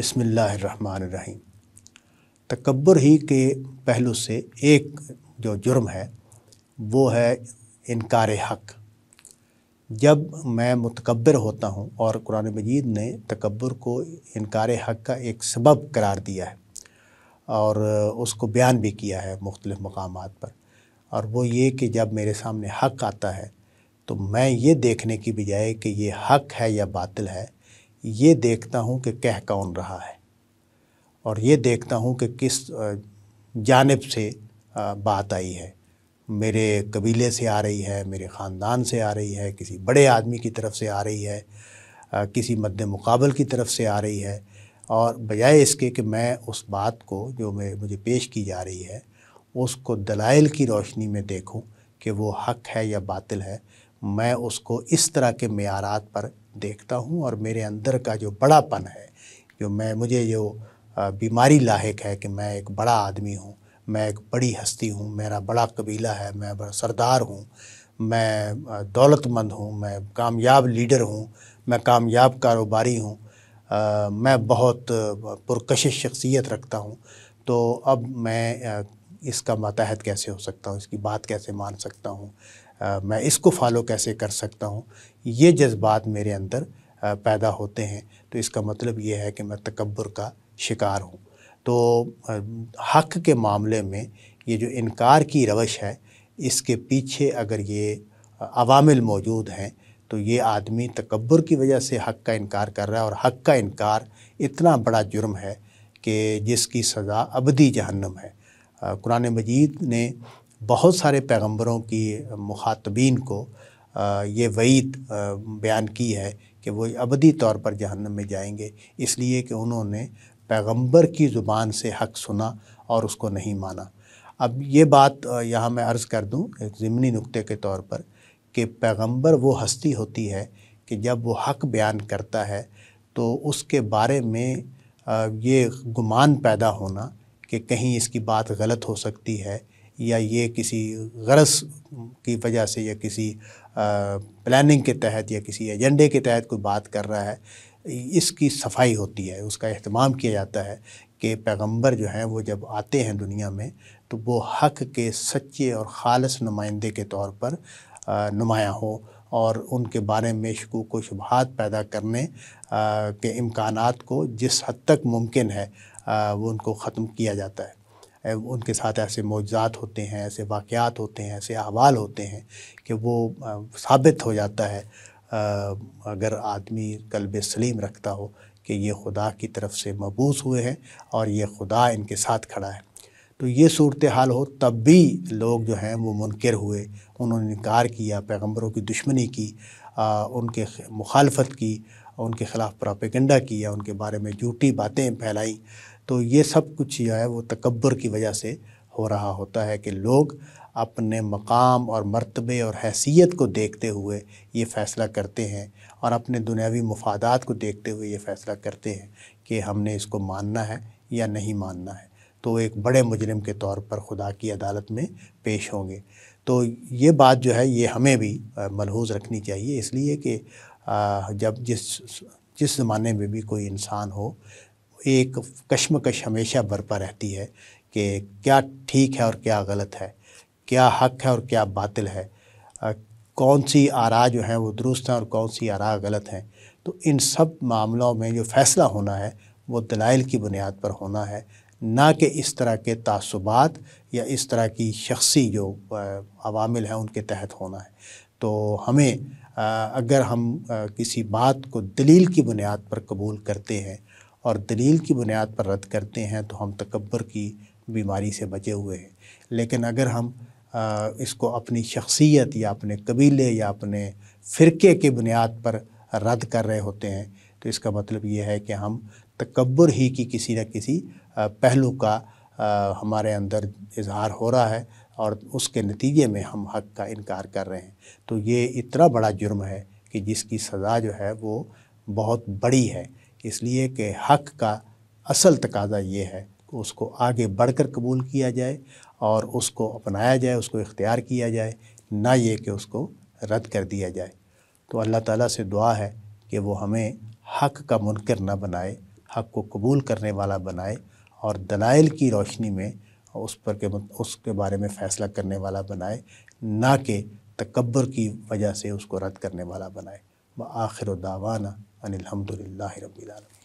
बिसमीम तकबर ही के पहलू से एक जो जुर्म है वो है इनकार हक़ जब मैं मतकबर होता हूँ और कुरान मजीद ने तकबर को इनकार हक़ का एक सबब करार दिया है और उसको बयान भी किया है मुख्तलिफ़ मकाम पर और वो ये कि जब मेरे सामने हक़ आता है तो मैं ये देखने की बजाय कि ये हक़ है या बातिल है ये देखता हूँ कि कह कौन रहा है और ये देखता हूँ कि किस जानब से बात आई है मेरे कबीले से आ रही है मेरे ख़ानदान से आ रही है किसी बड़े आदमी की तरफ से आ रही है किसी मद मुकाबल की तरफ से आ रही है और बजाय इसके कि मैं उस बात को जो मैं मुझे पेश की जा रही है उसको दलाइल की रोशनी में देखूं कि वो हक है या बातिल है मैं उसको इस तरह के मैारात पर देखता हूँ और मेरे अंदर का जो बड़ापन है जो मैं मुझे जो बीमारी लाक है कि मैं एक बड़ा आदमी हूँ मैं एक बड़ी हस्ती हूँ मेरा बड़ा कबीला है मैं बड़ा सरदार हूँ मैं दौलतमंद हूँ मैं कामयाब लीडर हूँ मैं कामयाब कारोबारी हूँ मैं बहुत पुरकशिश शख्सियत रखता हूँ तो अब मैं इसका मातहत कैसे हो सकता हूँ इसकी बात कैसे मान सकता हूँ आ, मैं इसको फॉलो कैसे कर सकता हूँ ये जज्बात मेरे अंदर आ, पैदा होते हैं तो इसका मतलब ये है कि मैं तकबर का शिकार हूँ तो हक के मामले में ये जो इनकार की रवश है इसके पीछे अगर ये अवामिल मौजूद हैं तो ये आदमी तकबर की वजह से हक का इनकार कर रहा है और हक का इनकार इतना बड़ा जुर्म है कि जिसकी सज़ा अबदी जहन्नम है कुरान मजीद ने बहुत सारे पैगंबरों की मुखातबीन को ये वईद बयान की है कि वो अबदी तौर पर जहन्नम में जाएंगे इसलिए कि उन्होंने पैगंबर की ज़ुबान से हक सुना और उसको नहीं माना अब ये बात यहाँ मैं अर्ज़ कर दूँ एक ज़मनी नुक्ते के तौर पर कि पैगंबर वो हस्ती होती है कि जब वो हक बयान करता है तो उसके बारे में ये गुमान पैदा होना कि कहीं इसकी बात गलत हो सकती है या ये किसी गरज की वजह से या किसी प्लानिंग के तहत या किसी एजेंडे के तहत कोई बात कर रहा है इसकी सफाई होती है उसका अहतमाम किया जाता है कि पैगंबर जो हैं वो जब आते हैं दुनिया में तो वो हक के सच्चे और ख़ालस नुमाइंदे के तौर पर नुमाया हो और उनके बारे में शकूक व शुभात पैदा करने के इम्कान को जिस हद तक मुमकिन है वो उनको ख़त्म किया जाता है उनके साथ ऐसे मौजात होते हैं ऐसे वाक़ात होते हैं ऐसे अहवाल होते हैं कि वो साबित हो जाता है अगर आदमी कल्ब सलीम रखता हो कि ये खुदा की तरफ से मबूस हुए हैं और ये खुदा इनके साथ खड़ा है तो ये सूरत हाल हो तब भी लोग जो हैं वो मुनकर हुए उन्होंने इनकार किया पैगम्बरों की दुश्मनी की आ, उनके मुखालफत की उनके ख़िलाफ़ प्रापेगंडा किया उनके बारे में झूठी बातें फैलाईं तो ये सब कुछ जो है वो तकबर की वजह से हो रहा होता है कि लोग अपने मकाम और मरतबे और हैसियत को देखते हुए ये फ़ैसला करते हैं और अपने दुनियावी मफादात को देखते हुए ये फ़ैसला करते हैं कि हमने इसको मानना है या नहीं मानना है तो एक बड़े मुजरम के तौर पर खुदा की अदालत में पेश होंगे तो ये बात जो है ये हमें भी मलहूज रखनी चाहिए इसलिए कि जब जिस जिस ज़माने में भी कोई इंसान हो एक कश्मकश हमेशा बरपा रहती है कि क्या ठीक है और क्या गलत है क्या हक है और क्या बातिल है कौन सी आरा जो हैं वो दुरुस्त हैं और कौन सी आरा गलत हैं तो इन सब मामलों में जो फ़ैसला होना है वो दलाइल की बुनियाद पर होना है ना कि इस तरह के तसुबात या इस तरह की शख्सी जो अवामिल हैं उनके तहत होना है तो हमें अगर हम किसी बात को दलील की बुनियाद पर कबूल करते हैं और दलील की बुनियाद पर रद्द करते हैं तो हम तकबर की बीमारी से बचे हुए हैं लेकिन अगर हम आ, इसको अपनी शख्सियत या अपने कबीले या अपने फ़िरके के बुनियाद पर रद्द कर रहे होते हैं तो इसका मतलब ये है कि हम तकबर ही की किसी न किसी पहलू का आ, हमारे अंदर इजहार हो रहा है और उसके नतीजे में हम हक का इनकार कर रहे हैं तो ये इतना बड़ा जुर्म है कि जिसकी सज़ा जो है वो बहुत बड़ी है इसलिए कि हक का असल तकाजा ये है कि उसको आगे बढ़ कर कबूल किया जाए और उसको अपनाया जाए उसको इख्तियार किया जाए ना ये कि उसको रद्द कर दिया जाए तो अल्लाह ताला से दुआ है कि वो हमें हक का मुनकर ना बनाए हक को कबूल करने वाला बनाए और दलाइल की रोशनी में उस पर के उसके बारे में फ़ैसला करने वाला बनाए ना कि तकबर की वजह से उसको रद्द करने वाला बनाए व आखिर दावाना अनिलहमदिल्ला रबीआलम